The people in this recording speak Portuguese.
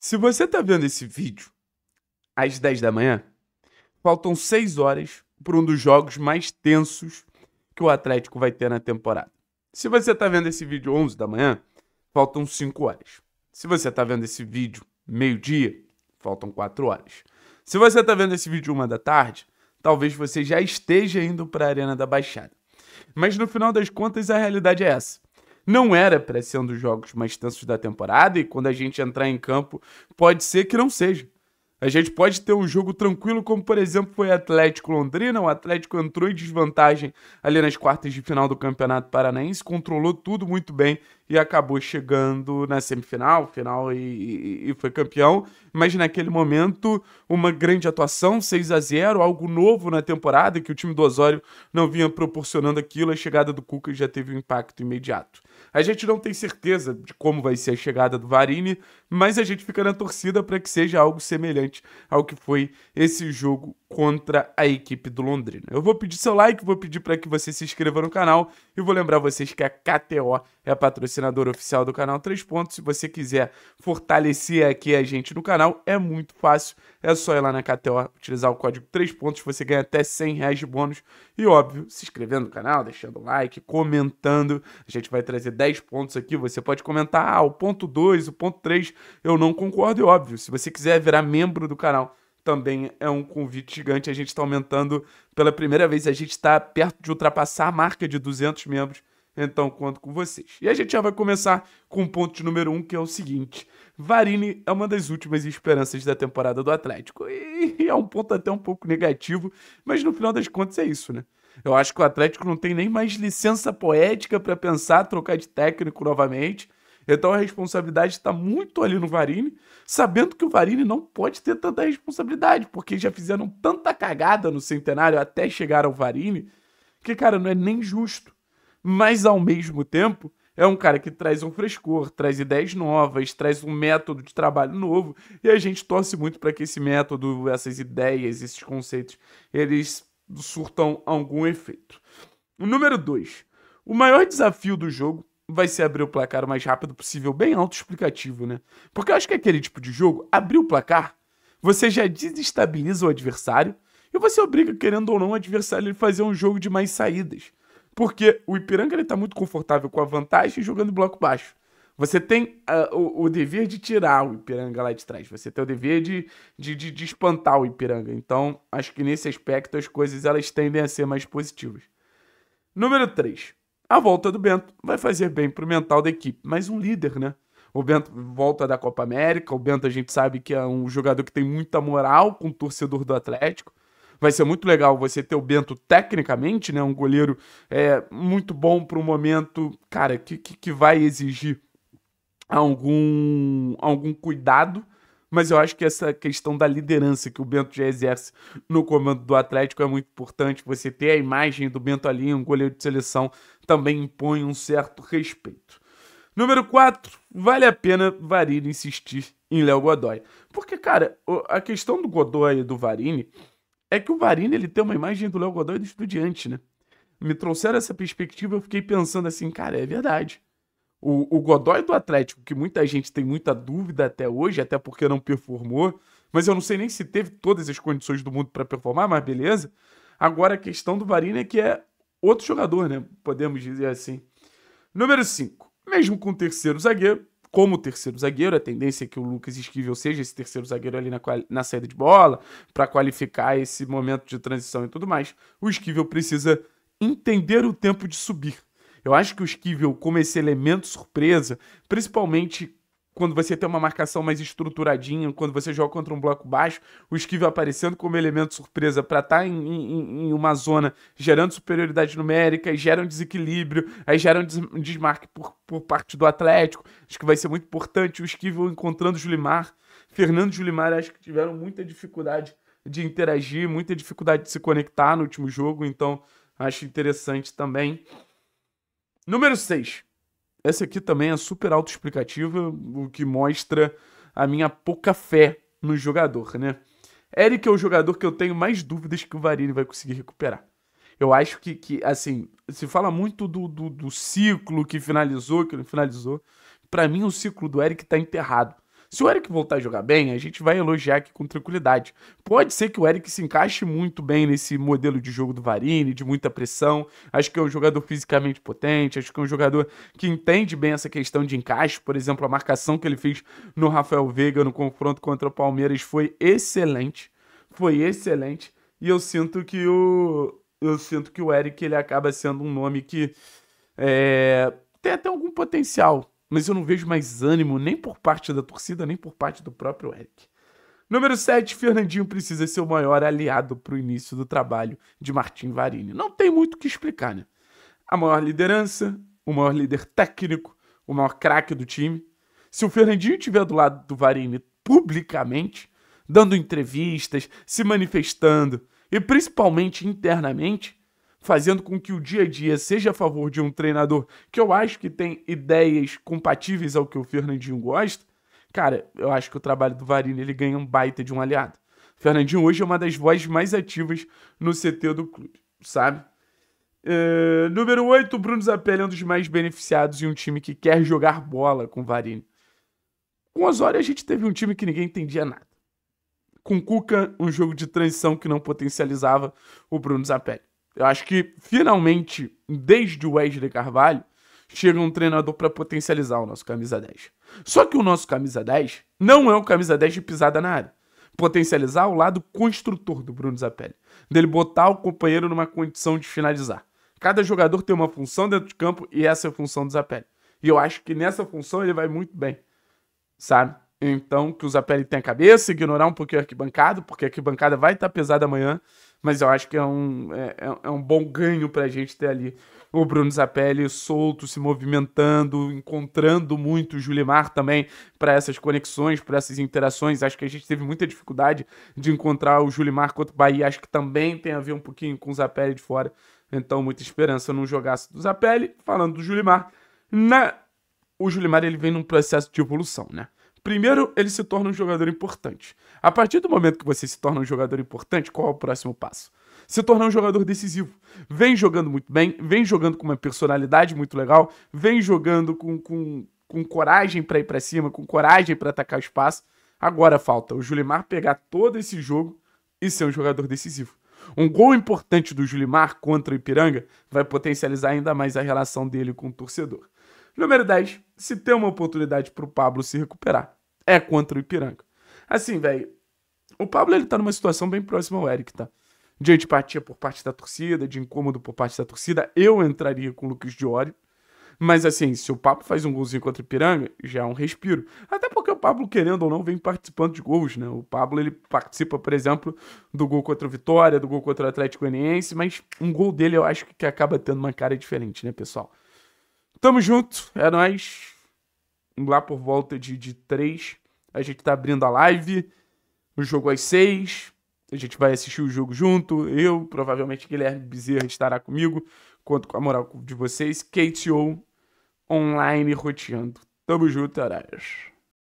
Se você está vendo esse vídeo às 10 da manhã, faltam 6 horas para um dos jogos mais tensos que o Atlético vai ter na temporada. Se você está vendo esse vídeo 11 da manhã, faltam 5 horas. Se você está vendo esse vídeo meio-dia, faltam 4 horas. Se você está vendo esse vídeo 1 da tarde, talvez você já esteja indo para a Arena da Baixada. Mas no final das contas, a realidade é essa não era para ser um dos jogos mais tensos da temporada e quando a gente entrar em campo, pode ser que não seja. A gente pode ter um jogo tranquilo, como por exemplo foi Atlético Londrina. O Atlético entrou em desvantagem ali nas quartas de final do Campeonato Paranaense, controlou tudo muito bem e acabou chegando na semifinal, final e, e, e foi campeão. Mas naquele momento, uma grande atuação, 6 a 0 algo novo na temporada que o time do Osório não vinha proporcionando aquilo. A chegada do Cuca já teve um impacto imediato. A gente não tem certeza de como vai ser a chegada do Varini, mas a gente fica na torcida para que seja algo semelhante ao que foi esse jogo contra a equipe do Londrina. Eu vou pedir seu like, vou pedir para que você se inscreva no canal e vou lembrar vocês que a KTO é a patrocinadora oficial do canal Três Pontos. Se você quiser fortalecer aqui a gente no canal, é muito fácil. É só ir lá na KTO, utilizar o código Três Pontos, você ganha até 100 reais de bônus. E óbvio, se inscrevendo no canal, deixando like, comentando. A gente vai trazer 10 pontos aqui, você pode comentar ah, o ponto 2, o ponto 3, eu não concordo. E óbvio, se você quiser virar membro do canal, também é um convite gigante. A gente está aumentando pela primeira vez, a gente está perto de ultrapassar a marca de 200 membros. Então, conto com vocês. E a gente já vai começar com o ponto de número 1, um, que é o seguinte: Varini é uma das últimas esperanças da temporada do Atlético. E é um ponto até um pouco negativo, mas no final das contas é isso, né? Eu acho que o Atlético não tem nem mais licença poética para pensar trocar de técnico novamente. Então a responsabilidade está muito ali no Varini, sabendo que o Varini não pode ter tanta responsabilidade, porque já fizeram tanta cagada no centenário até chegar ao Varini, que, cara, não é nem justo. Mas ao mesmo tempo, é um cara que traz um frescor, traz ideias novas, traz um método de trabalho novo, e a gente torce muito para que esse método, essas ideias, esses conceitos, eles surtam algum efeito. O número 2. O maior desafio do jogo vai ser abrir o placar o mais rápido possível, bem autoexplicativo, né? Porque eu acho que aquele tipo de jogo, abrir o placar, você já desestabiliza o adversário e você obriga, querendo ou não, o adversário a fazer um jogo de mais saídas. Porque o Ipiranga ele tá muito confortável com a vantagem jogando bloco baixo. Você tem uh, o, o, dever de tirar o Ipiranga lá de trás. Você tem o dever de, de, de, de espantar o Ipiranga. Então, acho que nesse aspecto as coisas elas tendem a ser mais positivas. Número 3. A volta do Bento vai fazer bem pro mental da equipe, mas um líder, né? O Bento volta da Copa América, o Bento a gente sabe que é um jogador que tem muita moral com o torcedor do Atlético. Vai ser muito legal você ter o Bento tecnicamente, né? Um goleiro é, muito bom para um momento, cara, que, que, que vai exigir algum, algum cuidado mas eu acho que essa questão da liderança que o Bento já exerce no comando do Atlético é muito importante. Você ter a imagem do Bento ali, um goleiro de seleção, também impõe um certo respeito. Número 4, vale a pena Varini insistir em Léo Godoy. Porque, cara, a questão do Godoy e do Varini é que o Varini ele tem uma imagem do Léo Godoy do estudiante, né? Me trouxeram essa perspectiva, eu fiquei pensando assim, cara, é verdade. O, o Godoy do Atlético, que muita gente tem muita dúvida até hoje, até porque não performou, mas eu não sei nem se teve todas as condições do mundo para performar, mas beleza. Agora a questão do Varini é que é outro jogador, né? Podemos dizer assim. Número 5. Mesmo com o terceiro zagueiro, como terceiro zagueiro, a tendência é que o Lucas Esquivel seja esse terceiro zagueiro ali na, na saída de bola, para qualificar esse momento de transição e tudo mais. O Esquivel precisa entender o tempo de subir. Eu acho que o Esquivel, como esse elemento surpresa, principalmente quando você tem uma marcação mais estruturadinha, quando você joga contra um bloco baixo, o esquivo aparecendo como elemento surpresa para estar tá em, em, em, uma zona gerando superioridade numérica, e gera um desequilíbrio, aí gera um, des desmarque por, por, parte do Atlético. Acho que vai ser muito importante o esquivo encontrando o Julimar. Fernando e Julimar acho que tiveram muita dificuldade de interagir, muita dificuldade de se conectar no último jogo, então acho interessante também. Número 6. Essa aqui também é super autoexplicativa, o que mostra a minha pouca fé no jogador, né? Eric é o jogador que eu tenho mais dúvidas que o Varini vai conseguir recuperar. Eu acho que, que assim, se fala muito do, do, do ciclo que finalizou, que não finalizou. Para mim, o ciclo do Eric tá enterrado. Se o Eric voltar a jogar bem, a gente vai elogiar aqui com tranquilidade. Pode ser que o Eric se encaixe muito bem nesse modelo de jogo do Varini, de muita pressão. Acho que é um jogador fisicamente potente, acho que é um jogador que entende bem essa questão de encaixe. Por exemplo, a marcação que ele fez no Rafael Veiga no confronto contra o Palmeiras foi excelente. Foi excelente. E eu sinto que o. Eu sinto que o Eric ele acaba sendo um nome que. É, tem até algum potencial mas eu não vejo mais ânimo nem por parte da torcida, nem por parte do próprio Eric. Número 7, Fernandinho precisa ser o maior aliado para o início do trabalho de Martim Varini. Não tem muito o que explicar, né? A maior liderança, o maior líder técnico, o maior craque do time. Se o Fernandinho estiver do lado do Varini publicamente, dando entrevistas, se manifestando e principalmente internamente, fazendo com que o dia a dia seja a favor de um treinador que eu acho que tem ideias compatíveis ao que o Fernandinho gosta, cara, eu acho que o trabalho do Varini ele ganha um baita de um aliado. O Fernandinho hoje é uma das vozes mais ativas no CT do clube, sabe? É, número 8, Bruno Zapelli é um dos mais beneficiados em um time que quer jogar bola com o Varini. Com Osório a gente teve um time que ninguém entendia nada. Com Cuca, um jogo de transição que não potencializava o Bruno Zapelli. Eu acho que finalmente, desde o Wesley Carvalho, chega um treinador para potencializar o nosso camisa 10. Só que o nosso camisa 10 não é um camisa 10 de pisada na área. Potencializar o lado construtor do Bruno Zapelli, dele botar o companheiro numa condição de finalizar. Cada jogador tem uma função dentro de campo e essa é a função do Zapelli. E eu acho que nessa função ele vai muito bem, sabe? Então, que o Zapelli tenha cabeça, ignorar um pouquinho a arquibancada, porque a arquibancada vai estar pesada amanhã mas eu acho que é um, é, é, é um bom ganho para a gente ter ali o Bruno Zapelli solto, se movimentando, encontrando muito o Julimar também para essas conexões, para essas interações. Acho que a gente teve muita dificuldade de encontrar o Julimar contra o Bahia. Acho que também tem a ver um pouquinho com o Zapelli de fora. Então, muita esperança num jogaço do Zapelli. Falando do Julimar, na... o Julimar ele vem num processo de evolução, né? Primeiro, ele se torna um jogador importante. A partir do momento que você se torna um jogador importante, qual é o próximo passo? Se tornar um jogador decisivo. Vem jogando muito bem, vem jogando com uma personalidade muito legal, vem jogando com, com, com coragem para ir para cima, com coragem para atacar o espaço. Agora falta o Julimar pegar todo esse jogo e ser um jogador decisivo. Um gol importante do Julimar contra o Ipiranga vai potencializar ainda mais a relação dele com o torcedor. Número 10. Se tem uma oportunidade pro Pablo se recuperar, é contra o Ipiranga. Assim, velho, o Pablo ele tá numa situação bem próxima ao Eric, tá? De antipatia por parte da torcida, de incômodo por parte da torcida. Eu entraria com o Lucas Diori. Mas assim, se o Pablo faz um golzinho contra o Ipiranga, já é um respiro. Até porque o Pablo, querendo ou não, vem participando de gols, né? O Pablo, ele participa, por exemplo, do gol contra o Vitória, do gol contra o Atlético Goianiense, mas um gol dele eu acho que acaba tendo uma cara diferente, né, pessoal? Tamo junto, é nóis. Lá por volta de, de três a gente tá abrindo a live. O jogo às seis, A gente vai assistir o jogo junto. Eu, provavelmente Guilherme Bezerra estará comigo. Conto com a moral de vocês. KTO online roteando. Tamo junto, Araras. É